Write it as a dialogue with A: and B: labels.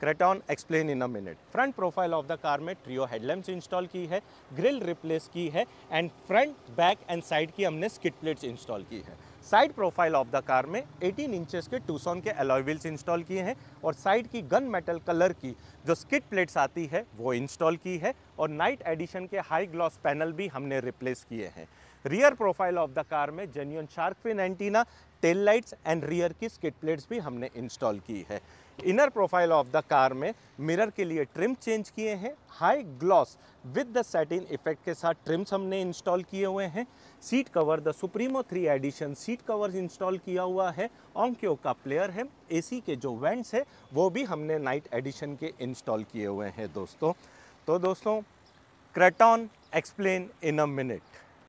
A: craton explain in a minute front profile of the car में trio headlamps install की है grille replace की है and front back and side की हमने स्किट प्लेट्स इंस्टॉल की है side profile of the car में 18 इंचेस के टूसॉन के अलॉय व्हील्स इंस्टॉल किए हैं और साइड की गन मेटल कलर की जो स्किट प्लेट्स आती है वो इंस्टॉल की है और नाइट एडिशन के हाई ग्लॉस पैनल भी हमने रिप्लेस किए हैं rear profile of the car में genuine shark fin antenna tail lights and rear की स्किट प्लेट्स भी हमने इंस्टॉल की है inner profile of the car में मिरर के लिए ट्रिम चेंज किए हैं high gloss with the satin effect के साथ ट्रिम्स हमने इंस्टॉल किए हुए हैं seat cover the supremo three addition seat cover install किया हुआ है ओंक्यो का प्लेयर है एसी के जो वेंट्स है वो भी हमने नाइट एडिशन के इंस्टॉल किए हुए हैं दोस्तों तो दोस्तों Creta on explain in a minute